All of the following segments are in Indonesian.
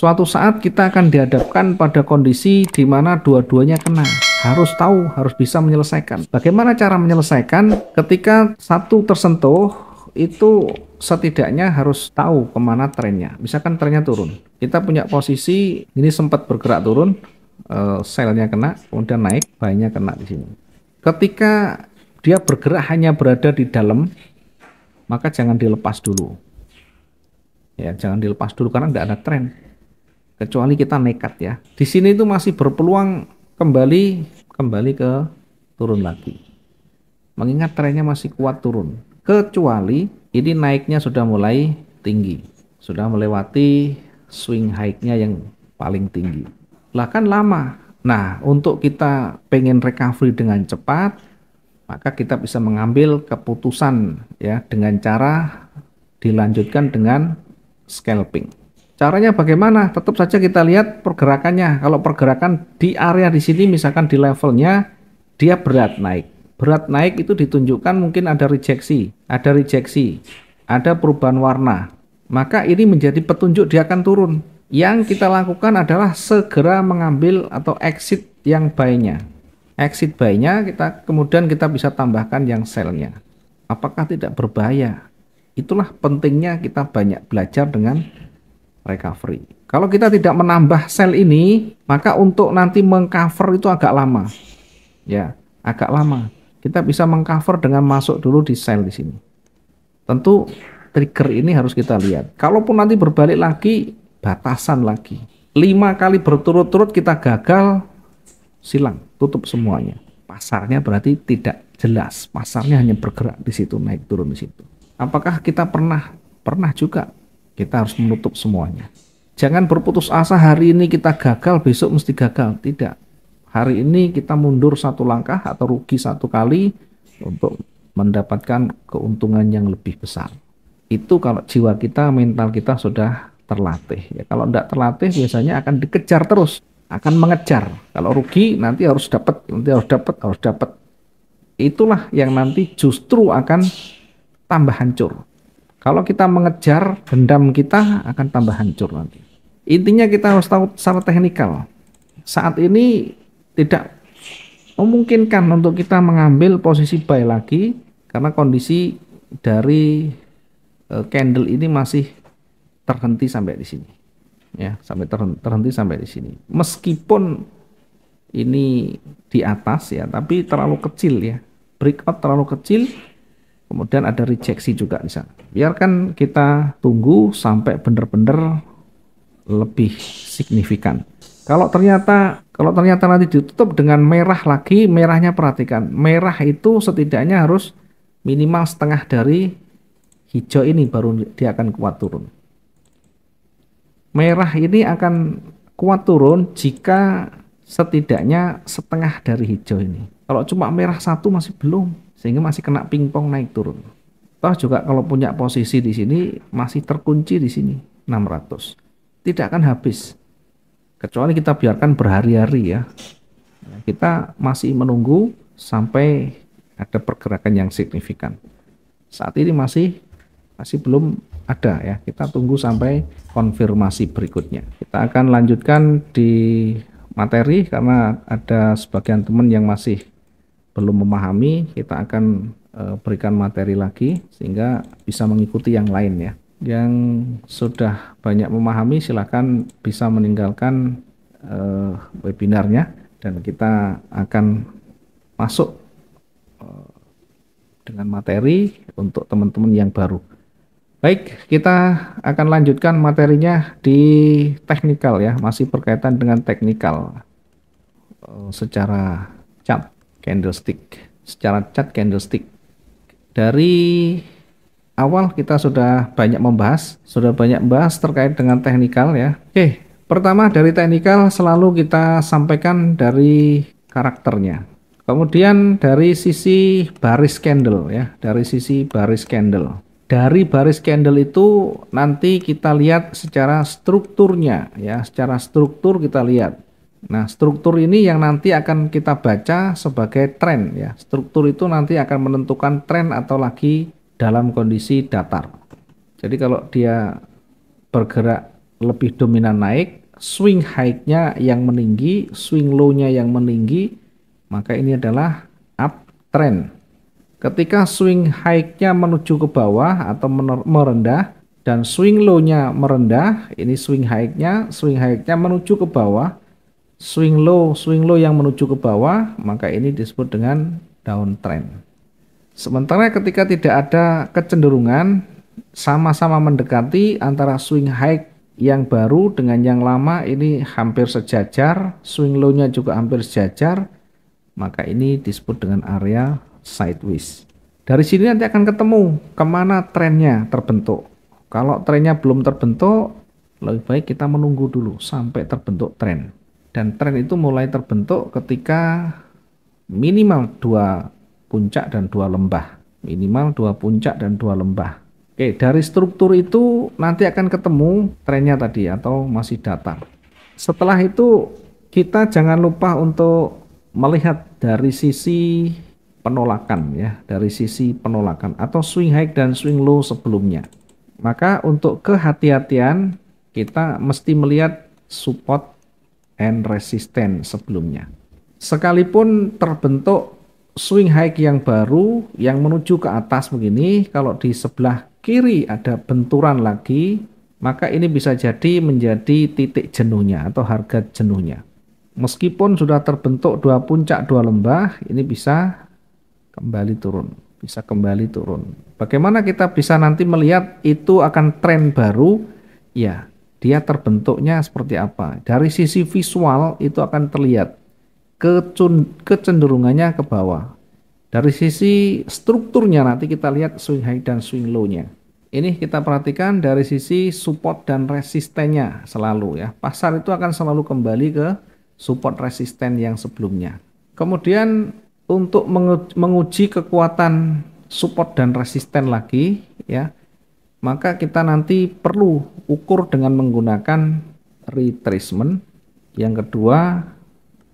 suatu saat kita akan dihadapkan pada kondisi di mana dua-duanya kena. Harus tahu, harus bisa menyelesaikan. Bagaimana cara menyelesaikan ketika satu tersentuh itu setidaknya harus tahu kemana trennya. Misalkan trennya turun. Kita punya posisi ini sempat bergerak turun, eh, selnya kena, kemudian naik, bayinya kena di sini. Ketika dia bergerak hanya berada di dalam, maka jangan dilepas dulu ya jangan dilepas dulu karena tidak ada tren kecuali kita nekat ya. Di sini itu masih berpeluang kembali kembali ke turun lagi. Mengingat trennya masih kuat turun. Kecuali ini naiknya sudah mulai tinggi. Sudah melewati swing high-nya yang paling tinggi. Lah kan lama. Nah, untuk kita pengen recovery dengan cepat, maka kita bisa mengambil keputusan ya dengan cara dilanjutkan dengan scalping. Caranya bagaimana? Tetap saja kita lihat pergerakannya. Kalau pergerakan di area di sini misalkan di levelnya dia berat naik. Berat naik itu ditunjukkan mungkin ada rejeksi, ada rejeksi, ada perubahan warna. Maka ini menjadi petunjuk dia akan turun. Yang kita lakukan adalah segera mengambil atau exit yang baiknya. Exit baiknya kita kemudian kita bisa tambahkan yang selnya. Apakah tidak berbahaya? Itulah pentingnya kita banyak belajar dengan recovery. Kalau kita tidak menambah sel ini, maka untuk nanti mengcover itu agak lama. Ya, agak lama. Kita bisa mengcover dengan masuk dulu di sel di sini. Tentu trigger ini harus kita lihat. Kalaupun nanti berbalik lagi, batasan lagi. Lima kali berturut-turut kita gagal, silang, tutup semuanya. Pasarnya berarti tidak jelas. Pasarnya hanya bergerak di situ, naik turun di situ. Apakah kita pernah pernah juga kita harus menutup semuanya. Jangan berputus asa hari ini kita gagal, besok mesti gagal. Tidak. Hari ini kita mundur satu langkah atau rugi satu kali untuk mendapatkan keuntungan yang lebih besar. Itu kalau jiwa kita, mental kita sudah terlatih. Ya, kalau tidak terlatih biasanya akan dikejar terus, akan mengejar. Kalau rugi nanti harus dapat, nanti harus dapat, harus dapat. Itulah yang nanti justru akan tambah hancur. Kalau kita mengejar dendam kita akan tambah hancur nanti. Intinya kita harus tahu secara teknikal. Saat ini tidak memungkinkan untuk kita mengambil posisi buy lagi karena kondisi dari e, candle ini masih terhenti sampai di sini. Ya, sampai terhenti sampai di sini. Meskipun ini di atas ya, tapi terlalu kecil ya. Breakout terlalu kecil Kemudian ada rejeksi juga di sana. Biarkan kita tunggu sampai benar-benar lebih signifikan. Kalau ternyata kalau ternyata nanti ditutup dengan merah lagi, merahnya perhatikan. Merah itu setidaknya harus minimal setengah dari hijau ini baru dia akan kuat turun. Merah ini akan kuat turun jika setidaknya setengah dari hijau ini. Kalau cuma merah satu masih belum, sehingga masih kena pingpong naik turun. Toh juga kalau punya posisi di sini masih terkunci di sini 600. Tidak akan habis. Kecuali kita biarkan berhari-hari ya. Kita masih menunggu sampai ada pergerakan yang signifikan. Saat ini masih masih belum ada ya. Kita tunggu sampai konfirmasi berikutnya. Kita akan lanjutkan di materi karena ada sebagian teman yang masih belum memahami, kita akan eh, berikan materi lagi sehingga bisa mengikuti yang lain ya. Yang sudah banyak memahami silahkan bisa meninggalkan uh, webinarnya dan kita akan masuk eh, dengan materi untuk teman-teman yang baru. Baik, kita akan lanjutkan materinya di teknikal ya, masih berkaitan dengan teknikal secara cap candlestick secara cat candlestick dari awal kita sudah banyak membahas sudah banyak membahas terkait dengan teknikal ya oke pertama dari teknikal selalu kita sampaikan dari karakternya kemudian dari sisi baris candle ya dari sisi baris candle dari baris candle itu nanti kita lihat secara strukturnya ya secara struktur kita lihat Nah, struktur ini yang nanti akan kita baca sebagai tren ya. Struktur itu nanti akan menentukan tren atau lagi dalam kondisi datar. Jadi kalau dia bergerak lebih dominan naik, swing high-nya yang meninggi, swing low-nya yang meninggi, maka ini adalah uptrend. Ketika swing high-nya menuju ke bawah atau merendah dan swing low-nya merendah, ini swing high-nya, swing high-nya menuju ke bawah, swing low, swing low yang menuju ke bawah, maka ini disebut dengan downtrend. Sementara ketika tidak ada kecenderungan sama-sama mendekati antara swing high yang baru dengan yang lama ini hampir sejajar, swing low-nya juga hampir sejajar, maka ini disebut dengan area sideways. Dari sini nanti akan ketemu kemana trennya terbentuk. Kalau trennya belum terbentuk, lebih baik kita menunggu dulu sampai terbentuk trend dan tren itu mulai terbentuk ketika minimal dua puncak dan dua lembah minimal dua puncak dan dua lembah oke dari struktur itu nanti akan ketemu trennya tadi atau masih datar setelah itu kita jangan lupa untuk melihat dari sisi penolakan ya dari sisi penolakan atau swing high dan swing low sebelumnya maka untuk kehati-hatian kita mesti melihat support and resistance sebelumnya. Sekalipun terbentuk swing high yang baru yang menuju ke atas begini, kalau di sebelah kiri ada benturan lagi, maka ini bisa jadi menjadi titik jenuhnya atau harga jenuhnya. Meskipun sudah terbentuk dua puncak dua lembah, ini bisa kembali turun, bisa kembali turun. Bagaimana kita bisa nanti melihat itu akan tren baru? Ya, dia terbentuknya seperti apa. Dari sisi visual itu akan terlihat kecenderungannya ke bawah. Dari sisi strukturnya nanti kita lihat swing high dan swing low-nya. Ini kita perhatikan dari sisi support dan resistennya selalu ya. Pasar itu akan selalu kembali ke support resisten yang sebelumnya. Kemudian untuk menguji kekuatan support dan resisten lagi ya maka kita nanti perlu ukur dengan menggunakan retracement. Yang kedua,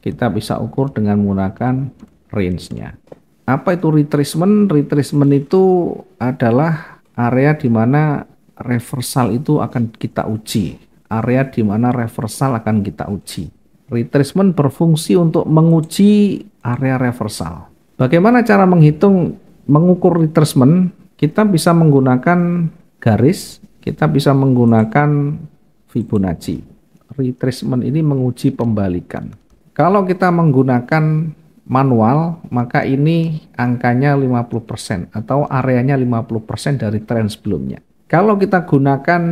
kita bisa ukur dengan menggunakan range-nya. Apa itu retracement? Retracement itu adalah area di mana reversal itu akan kita uji. Area di mana reversal akan kita uji. Retracement berfungsi untuk menguji area reversal. Bagaimana cara menghitung mengukur retracement? Kita bisa menggunakan garis kita bisa menggunakan Fibonacci. Retracement ini menguji pembalikan. Kalau kita menggunakan manual, maka ini angkanya 50% atau areanya 50% dari trend sebelumnya. Kalau kita gunakan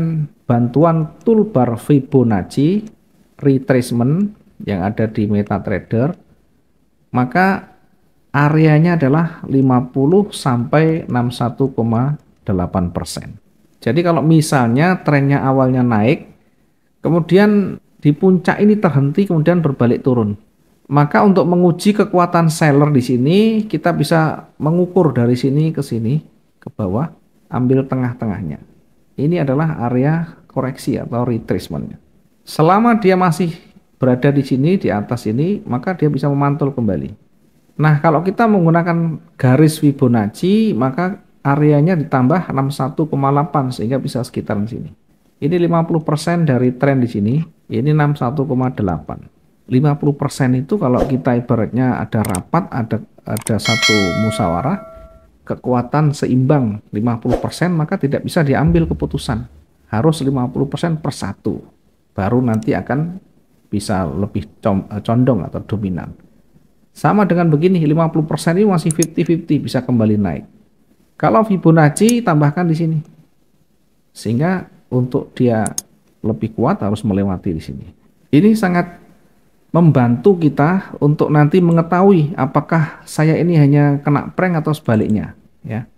bantuan toolbar Fibonacci retracement yang ada di MetaTrader, maka areanya adalah 50 sampai 61,8 persen. Jadi kalau misalnya trennya awalnya naik, kemudian di puncak ini terhenti kemudian berbalik turun. Maka untuk menguji kekuatan seller di sini, kita bisa mengukur dari sini ke sini ke bawah, ambil tengah-tengahnya. Ini adalah area koreksi atau retracement. Selama dia masih berada di sini di atas ini, maka dia bisa memantul kembali. Nah, kalau kita menggunakan garis Fibonacci, maka areanya ditambah 61,8 sehingga bisa sekitar di sini. Ini 50% dari tren di sini, ini 61,8. 50% itu kalau kita ibaratnya ada rapat, ada ada satu musyawarah, kekuatan seimbang 50% maka tidak bisa diambil keputusan. Harus 50% per satu. Baru nanti akan bisa lebih eh, condong atau dominan. Sama dengan begini, 50% ini masih 50-50 bisa kembali naik. Kalau Fibonacci tambahkan di sini. Sehingga untuk dia lebih kuat harus melewati di sini. Ini sangat membantu kita untuk nanti mengetahui apakah saya ini hanya kena prank atau sebaliknya, ya.